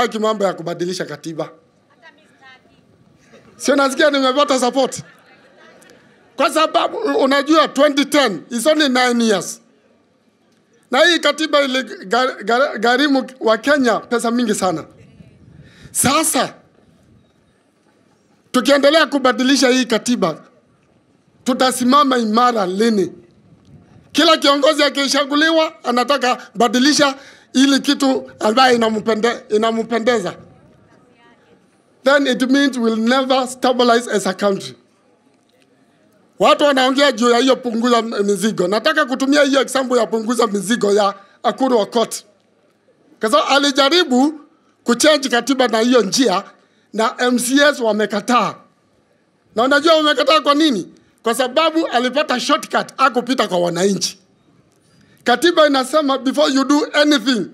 Sitaki mambo ya kubadilisha katiba. Sio, nasikia nimepata support? Kwa sababu unajua 2010 is only nine years. Na hii katiba garimu wa Kenya pesa mingi sana. Sasa tukiendelea kubadilisha hii katiba, tutasimama imara lini? Kila kiongozi akishaguliwa anataka badilisha ili kitu ambayo inamupende, inampendeza then it means we'll never stabilize as a country. Watu wanaongea juu ya hiyo punguza mizigo. Nataka kutumia hiyo example ya punguza mizigo ya Akuru Okot, kwa alijaribu kuchange katiba na hiyo njia, na MCS wamekataa. Na unajua wamekataa kwa nini? Kwa sababu alipata shortcut akupita kwa wananchi. Katiba inasema before you do anything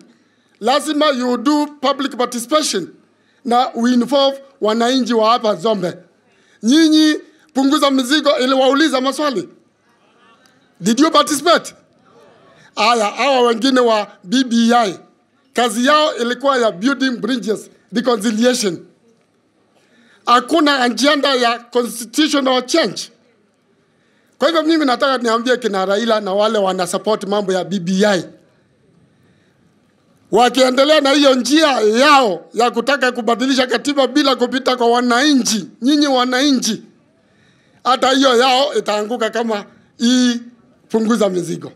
lazima you do public participation na we involve wananchi wa hapa Zombe. Nyinyi punguza mizigo, wauliza maswali, did you participate? Aya, hawa wengine wa BBI kazi yao ilikuwa ya building bridges, reconciliation. Hakuna agenda ya constitutional change kwa hivyo mimi nataka niambie kina Raila na wale wana support mambo ya BBI, wakiendelea na hiyo njia yao ya kutaka kubadilisha katiba bila kupita kwa wananchi, nyinyi wananchi, hata hiyo yao itaanguka kama hii punguza mizigo.